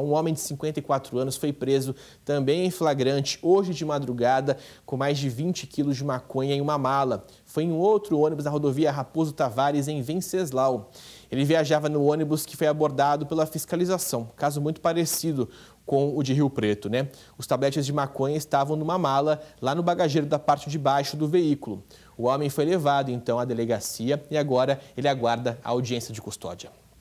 Um homem de 54 anos foi preso também em flagrante hoje de madrugada com mais de 20 quilos de maconha em uma mala. Foi em outro ônibus na rodovia Raposo Tavares, em Venceslau. Ele viajava no ônibus que foi abordado pela fiscalização, caso muito parecido com o de Rio Preto, né? Os tabletes de maconha estavam numa mala lá no bagageiro da parte de baixo do veículo. O homem foi levado então à delegacia e agora ele aguarda a audiência de custódia.